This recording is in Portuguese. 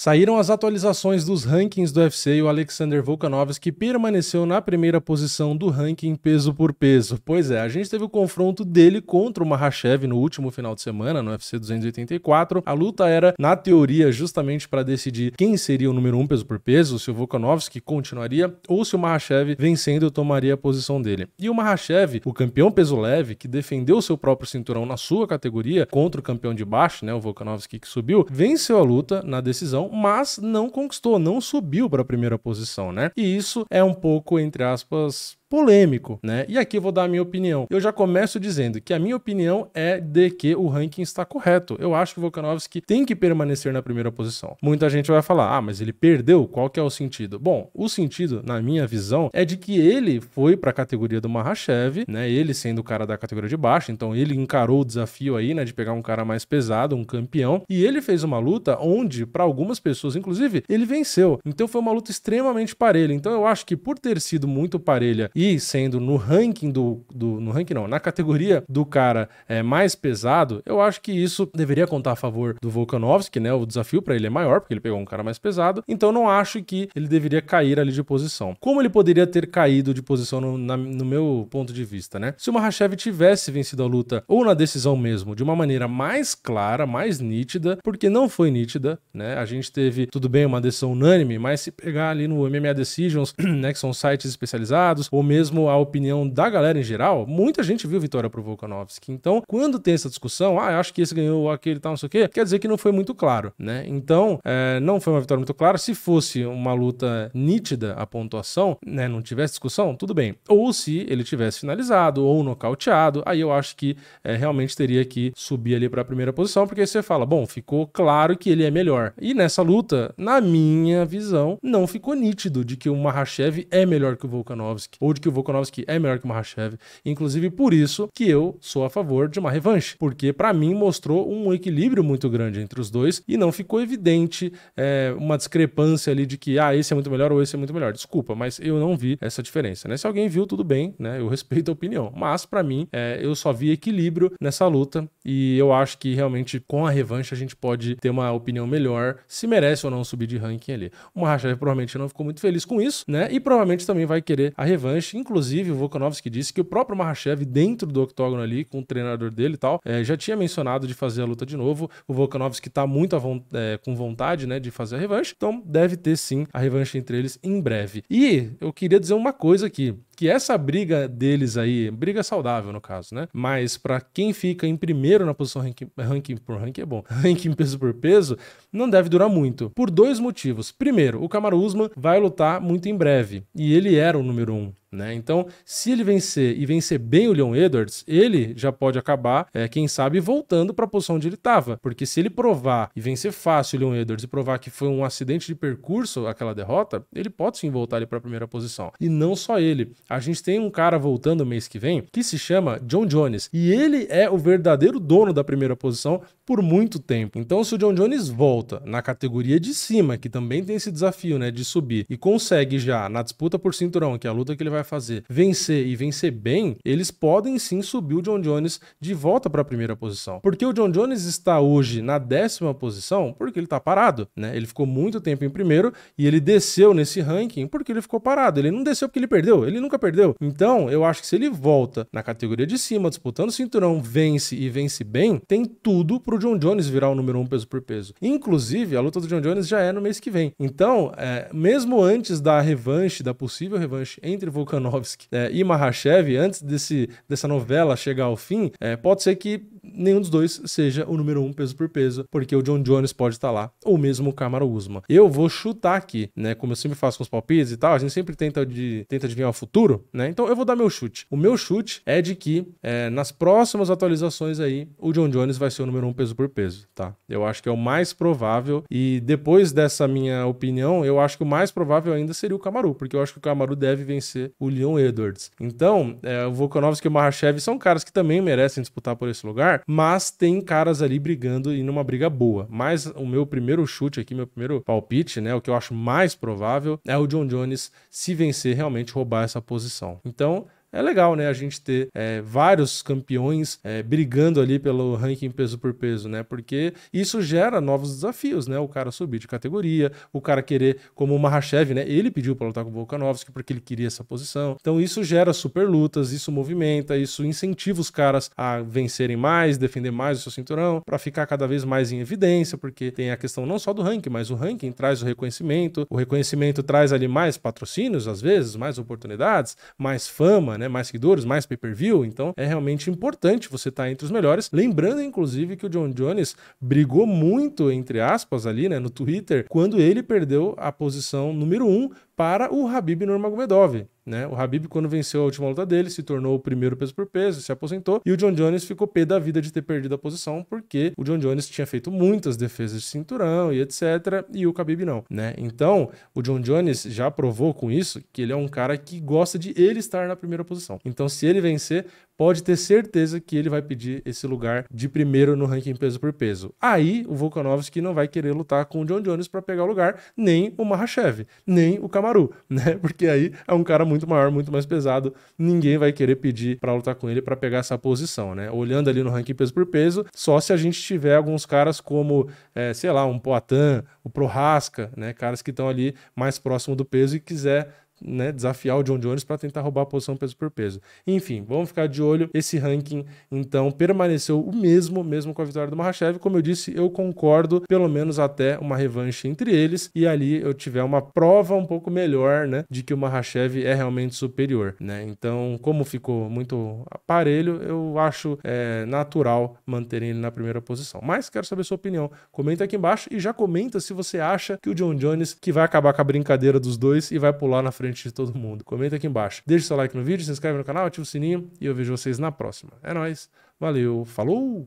Saíram as atualizações dos rankings do UFC e o Alexander Volkanovski permaneceu na primeira posição do ranking peso por peso. Pois é, a gente teve o confronto dele contra o Mahashev no último final de semana, no UFC 284. A luta era, na teoria, justamente para decidir quem seria o número 1 um peso por peso, se o Volkanovski continuaria ou se o Mahashev, vencendo, tomaria a posição dele. E o Mahashev, o campeão peso leve, que defendeu seu próprio cinturão na sua categoria contra o campeão de baixo, né, o Volkanovski que subiu, venceu a luta na decisão mas não conquistou, não subiu para a primeira posição, né? E isso é um pouco, entre aspas, polêmico, né? E aqui eu vou dar a minha opinião. Eu já começo dizendo que a minha opinião é de que o ranking está correto. Eu acho que o Volkanovski tem que permanecer na primeira posição. Muita gente vai falar, ah, mas ele perdeu, qual que é o sentido? Bom, o sentido, na minha visão, é de que ele foi para a categoria do Mahashev, né? Ele sendo o cara da categoria de baixo, então ele encarou o desafio aí, né, de pegar um cara mais pesado, um campeão, e ele fez uma luta onde, para algumas pessoas, inclusive, ele venceu. Então foi uma luta extremamente parelha. Então eu acho que por ter sido muito parelha e sendo no ranking do, do no ranking não, na categoria do cara é, mais pesado, eu acho que isso deveria contar a favor do Volkanovski, né? O desafio para ele é maior porque ele pegou um cara mais pesado, então não acho que ele deveria cair ali de posição. Como ele poderia ter caído de posição no, na, no meu ponto de vista, né? Se o Mahashev tivesse vencido a luta ou na decisão mesmo, de uma maneira mais clara, mais nítida, porque não foi nítida, né? A gente teve, tudo bem, uma decisão unânime, mas se pegar ali no MMA Decisions, né, que são sites especializados, ou mesmo a opinião da galera em geral, muita gente viu vitória pro Volkanovski. Então, quando tem essa discussão, ah, acho que esse ganhou, aquele tal, não sei o quê, quer dizer que não foi muito claro, né? Então, é, não foi uma vitória muito clara. Se fosse uma luta nítida a pontuação, né, não tivesse discussão, tudo bem. Ou se ele tivesse finalizado ou nocauteado, aí eu acho que é, realmente teria que subir ali para a primeira posição, porque aí você fala, bom, ficou claro que ele é melhor. E nessa luta, na minha visão, não ficou nítido de que o Mahashev é melhor que o Volkanovski, ou de de que o Volkanovski é melhor que o Mahashev. Inclusive por isso que eu sou a favor de uma revanche, porque para mim mostrou um equilíbrio muito grande entre os dois e não ficou evidente é, uma discrepância ali de que ah, esse é muito melhor ou esse é muito melhor. Desculpa, mas eu não vi essa diferença. Né? Se alguém viu, tudo bem, né? eu respeito a opinião, mas para mim é, eu só vi equilíbrio nessa luta e eu acho que realmente com a revanche a gente pode ter uma opinião melhor se merece ou não subir de ranking ali. O Mahashev provavelmente não ficou muito feliz com isso, né? E provavelmente também vai querer a revanche inclusive o Volkanovski disse que o próprio Mahashev, dentro do octógono ali, com o treinador dele e tal, é, já tinha mencionado de fazer a luta de novo. O Volkanovski tá muito vo é, com vontade, né, de fazer a revanche, então deve ter sim a revanche entre eles em breve. E eu queria dizer uma coisa aqui que essa briga deles aí, briga saudável no caso, né? Mas para quem fica em primeiro na posição ranking, ranking por ranking é bom, ranking peso por peso, não deve durar muito. Por dois motivos. Primeiro, o Kamaru Usman vai lutar muito em breve e ele era o número um. Né? Então, se ele vencer e vencer bem o Leon Edwards, ele já pode acabar, é, quem sabe, voltando para a posição onde ele estava. Porque se ele provar e vencer fácil o Leon Edwards e provar que foi um acidente de percurso aquela derrota, ele pode sim voltar ali para a primeira posição. E não só ele a gente tem um cara voltando mês que vem que se chama John Jones e ele é o verdadeiro dono da primeira posição por muito tempo. Então, se o John Jones volta na categoria de cima, que também tem esse desafio, né, de subir e consegue já na disputa por cinturão, que é a luta que ele vai fazer, vencer e vencer bem, eles podem sim subir o John Jones de volta para a primeira posição. Porque o John Jones está hoje na décima posição porque ele está parado, né? Ele ficou muito tempo em primeiro e ele desceu nesse ranking porque ele ficou parado. Ele não desceu porque ele perdeu, ele nunca nunca perdeu. Então, eu acho que se ele volta na categoria de cima, disputando o cinturão, vence e vence bem, tem tudo pro John Jones virar o número um peso por peso. Inclusive, a luta do John Jones já é no mês que vem. Então, é, mesmo antes da revanche, da possível revanche entre Volkanovski é, e Mahashev, antes desse, dessa novela chegar ao fim, é, pode ser que nenhum dos dois seja o número um peso por peso, porque o John Jones pode estar lá, ou mesmo o Camaro Usman. Eu vou chutar aqui, né? Como eu sempre faço com os palpites e tal, a gente sempre tenta, de, tenta adivinhar o futuro, né? Então eu vou dar meu chute. O meu chute é de que é, nas próximas atualizações aí, o John Jones vai ser o número um peso por peso, tá? Eu acho que é o mais provável, e depois dessa minha opinião, eu acho que o mais provável ainda seria o Camaro, porque eu acho que o Camaro deve vencer o Leon Edwards. Então, é, o Volkanovski e o Mahashev são caras que também merecem disputar por esse lugar, mas tem caras ali brigando e numa briga boa. Mas o meu primeiro chute aqui, meu primeiro palpite, né, o que eu acho mais provável é o John Jones se vencer realmente roubar essa posição. Então, é legal, né? A gente ter é, vários campeões é, brigando ali pelo ranking peso por peso, né? Porque isso gera novos desafios, né? O cara subir de categoria, o cara querer, como o Mahashev, né? Ele pediu para lutar com o Volkanovski porque ele queria essa posição. Então isso gera super lutas, isso movimenta, isso incentiva os caras a vencerem mais, defender mais o seu cinturão, para ficar cada vez mais em evidência, porque tem a questão não só do ranking, mas o ranking traz o reconhecimento, o reconhecimento traz ali mais patrocínios, às vezes, mais oportunidades, mais fama, né? Mais seguidores, mais pay-per-view. Então é realmente importante você estar tá entre os melhores. Lembrando, inclusive, que o John Jones brigou muito, entre aspas, ali, né? No Twitter, quando ele perdeu a posição número 1 um para o Habib Nurmagomedov. Né? O Habib, quando venceu a última luta dele, se tornou o primeiro peso por peso, se aposentou, e o John Jones ficou pé da vida de ter perdido a posição, porque o John Jones tinha feito muitas defesas de cinturão e etc, e o Habib não. Né? Então, o John Jones já provou com isso que ele é um cara que gosta de ele estar na primeira posição. Então, se ele vencer, pode ter certeza que ele vai pedir esse lugar de primeiro no ranking peso por peso. Aí, o Volkanovski não vai querer lutar com o John Jones para pegar o lugar, nem o Mahashev, nem o Kamara né? Porque aí é um cara muito maior, muito mais pesado. Ninguém vai querer pedir para lutar com ele para pegar essa posição, né? Olhando ali no ranking peso por peso, só se a gente tiver alguns caras como, é, sei lá, um Poatan, o Prohaska, né? Caras que estão ali mais próximo do peso e quiser né, desafiar o John Jones para tentar roubar a posição peso por peso. Enfim, vamos ficar de olho. Esse ranking, então, permaneceu o mesmo, mesmo com a vitória do Mahashev. Como eu disse, eu concordo, pelo menos até uma revanche entre eles, e ali eu tiver uma prova um pouco melhor, né, de que o Mahashev é realmente superior, né. Então, como ficou muito aparelho, eu acho é, natural manter ele na primeira posição. Mas quero saber sua opinião. Comenta aqui embaixo e já comenta se você acha que o John Jones que vai acabar com a brincadeira dos dois e vai pular na frente frente de todo mundo. Comenta aqui embaixo. Deixa seu like no vídeo, se inscreve no canal, ativa o sininho e eu vejo vocês na próxima. É nóis, valeu, falou!